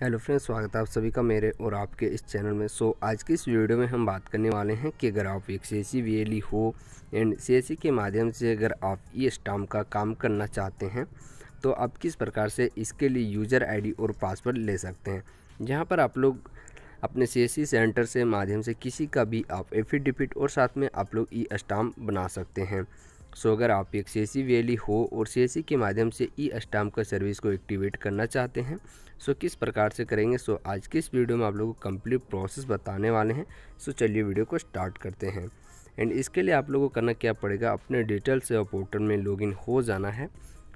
hello friends स्वागत है आप सभी का मेरे और आपके इस चैनल में सो so, आज की इस वीडियो में हम बात करने वाले हैं कि अगर आप एक सी वीएलई e, e हो एंड सी e के माध्यम से अगर आप ई स्टाम का काम करना चाहते हैं तो आप किस प्रकार से इसके लिए यूज़र आईडी और पासवर्ड ले सकते हैं जहां पर आप लोग अपने सी सेंटर से माध्यम से किसी का भी आप एफिडेविट और साथ में आप लोग ई स्टाम बना सकते हैं सो अगर आप एक सी वैली e हो और सी e के माध्यम से ई स्टाम का सर्विस को एक्टिवेट करना चाहते हैं सो किस प्रकार से करेंगे सो आज के इस वीडियो में आप लोगों को कंप्लीट प्रोसेस बताने वाले हैं सो चलिए वीडियो को स्टार्ट करते हैं एंड इसके लिए आप लोगों को करना क्या पड़ेगा अपने डिटेल सेवा पोर्टल में लॉगिन हो जाना है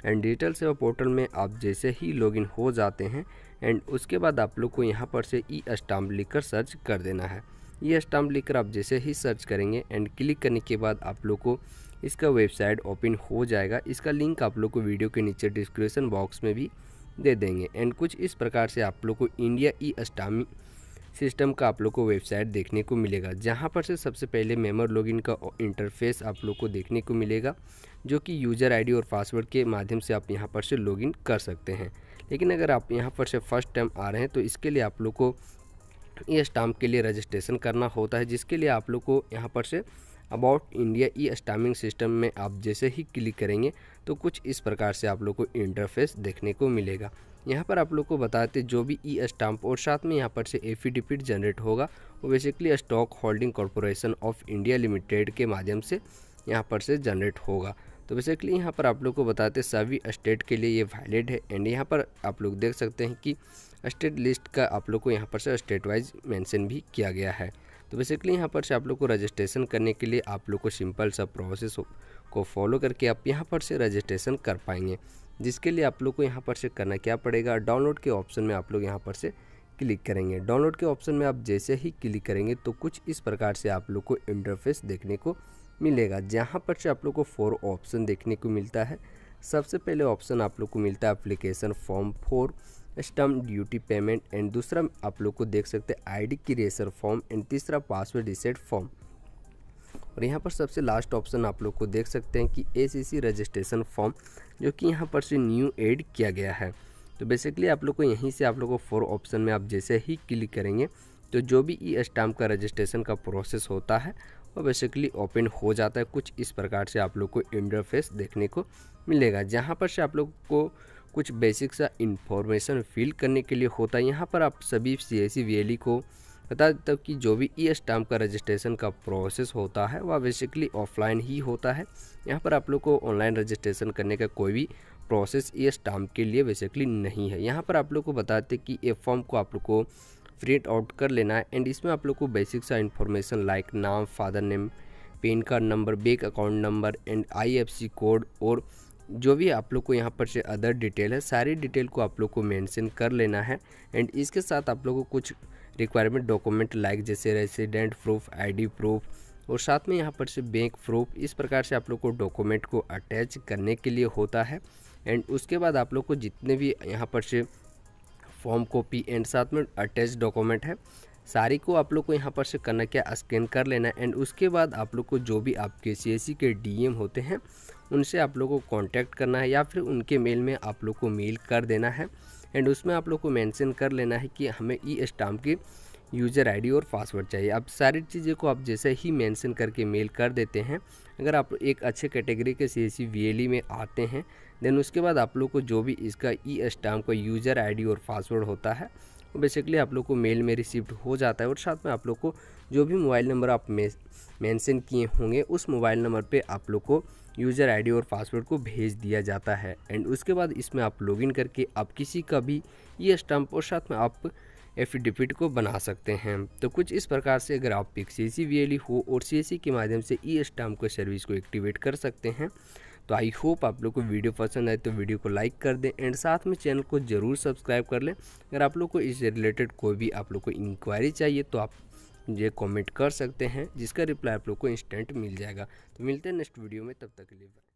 एंड डिजिटल सेवा पोर्टल में आप जैसे ही लॉगिन हो जाते हैं एंड उसके बाद आप लोग को यहाँ पर से ई स्टाम्प लिखकर सर्च कर देना है ये स्टाम्प लिखकर आप जैसे ही सर्च करेंगे एंड क्लिक करने के बाद आप लोग को इसका वेबसाइट ओपन हो जाएगा इसका लिंक आप लोग को वीडियो के नीचे डिस्क्रिप्शन बॉक्स में भी दे देंगे एंड कुछ इस प्रकार से आप लोग को इंडिया ई स्टामी सिस्टम का आप लोग को वेबसाइट देखने को मिलेगा जहाँ पर से सबसे पहले मेमर लॉगिन का इंटरफेस आप लोग को देखने को मिलेगा जो कि यूज़र आईडी और पासवर्ड के माध्यम से आप यहाँ पर से लॉगिन कर सकते हैं लेकिन अगर आप यहाँ पर से फर्स्ट टाइम आ रहे हैं तो इसके लिए आप लोग को ई स्टाम्प के लिए रजिस्ट्रेशन करना होता है जिसके लिए आप लोग को यहाँ पर से about India e stamping system में आप जैसे ही क्लिक करेंगे तो कुछ इस प्रकार से आप लोग को इंटरफेस देखने को मिलेगा यहाँ पर आप लोग को बताते जो भी ई स्टाम्प और साथ में यहाँ पर से एफिडेविट जनरेट होगा वो basically Stock Holding Corporation of India Limited के माध्यम से यहाँ पर से जनरेट होगा तो बेसिकली यहाँ पर आप लोग को बताते सभी स्टेट के लिए ये वैलिड है एंड यहाँ पर आप लोग देख सकते हैं कि स्टेट लिस्ट का आप लोग को यहाँ पर से स्टेट वाइज मेंशन भी किया गया है तो बेसिकली यहाँ पर से आप लोग को रजिस्ट्रेशन करने के लिए आप लोग को सिंपल सा प्रोसेस को फॉलो करके आप यहाँ पर से रजिस्ट्रेशन कर पाएंगे जिसके लिए आप लोग को यहाँ पर से करना क्या पड़ेगा डाउनलोड के ऑप्शन में आप लोग यहाँ पर से क्लिक करेंगे डाउनलोड के ऑप्शन में आप जैसे ही क्लिक करेंगे तो कुछ इस प्रकार से आप लोग को इंटरफेस देखने को मिलेगा जहाँ पर से आप लोग को फोर ऑप्शन देखने को मिलता है सबसे पहले ऑप्शन आप लोग को मिलता है application form for stamp duty payment and दूसरा आप लोग को देख सकते हैं आईडी क्रिएशन फॉर्म एंड तीसरा पासवर्ड रिसेट फॉर्म और यहाँ पर सबसे लास्ट ऑप्शन आप लोग को देख सकते हैं कि सी रजिस्ट्रेशन फॉर्म जो कि यहाँ पर से न्यू एड किया गया है तो बेसिकली आप लोग को यहीं से आप लोग को फोर ऑप्शन में आप जैसे ही क्लिक करेंगे तो जो भी ई स्टाम्प का रजिस्ट्रेशन का प्रोसेस होता है और बेसिकली ओपन हो जाता है कुछ इस प्रकार से आप लोग को इंटरफेस देखने को मिलेगा जहाँ पर से आप लोग को कुछ बेसिक सा इंफॉर्मेशन फिल करने के लिए होता है यहाँ पर आप सभी सी एस सी को बता देता हूँ कि जो भी ई e स्टाम्प का रजिस्ट्रेशन का प्रोसेस होता है वह बेसिकली ऑफलाइन ही होता है यहाँ पर आप लोग को ऑनलाइन रजिस्ट्रेशन करने का कोई भी प्रोसेस ई स्टाम्प के लिए बेसिकली नहीं है यहाँ पर आप लोग को बताते कि ए फॉर्म को आप लोग को प्रिंट आउट कर लेना है एंड इसमें आप लोग को बेसिक सा इन्फॉर्मेशन लाइक नाम father name pan card number bank account number and IFC code और जो भी आप लोग को यहाँ पर से अदर डिटेल है सारी डिटेल को आप लोग को मेंशन कर लेना है एंड इसके साथ आप लोग को कुछ रिक्वायरमेंट डॉक्यूमेंट लाइक जैसे रेसिडेंट प्रूफ आईडी प्रूफ और साथ में यहाँ पर से बैंक प्रूफ इस प्रकार से आप लोग को डॉक्यूमेंट को अटैच करने के लिए होता है एंड उसके बाद आप लोग को जितने भी यहाँ पर से फॉर्म कॉपी एंड साथ में अटैच डॉक्यूमेंट है सारी को आप लोग को यहाँ पर से करना क्या स्कैन कर लेना एंड उसके बाद आप लोग को जो भी आपके सी के डीएम होते हैं उनसे आप लोग को कांटेक्ट करना है या फिर उनके मेल में आप लोग को मेल कर देना है एंड उसमें आप लोग को मेंशन कर लेना है कि हमें ई स्टाम्प की यूज़र आईडी और पासवर्ड चाहिए अब सारी चीज़ें को आप जैसे ही मेंशन करके मेल कर देते हैं अगर आप एक अच्छे कैटेगरी के सी एस में आते हैं देन उसके बाद आप लोग को जो भी इसका ई स्टाम का यूज़र आईडी और पासवर्ड होता है वो बेसिकली आप लोग को मेल में रिसीव हो जाता है और साथ में आप लोग को जो भी मोबाइल नंबर आप मैंसन किए होंगे उस मोबाइल नंबर पर आप लोग को यूज़र आई और पासवर्ड को भेज दिया जाता है एंड उसके बाद इसमें आप लॉग करके आप किसी का भी ई स्टाम्प और साथ में आप एफिडेविट को बना सकते हैं तो कुछ इस प्रकार से अगर आप एक सी सी e हो और सी e के माध्यम से ई e स्टाम्प को सर्विस को एक्टिवेट कर सकते हैं तो आई होप आप लोग को वीडियो पसंद आए तो वीडियो को लाइक कर दें एंड साथ में चैनल को ज़रूर सब्सक्राइब कर लें अगर आप लोग को इससे रिलेटेड कोई भी आप लोग को इंक्वायरी चाहिए तो आप ये कमेंट कर सकते हैं जिसका रिप्लाई आप लोग को इंस्टेंट मिल जाएगा तो मिलते हैं नेक्स्ट वीडियो में तब तक के लिए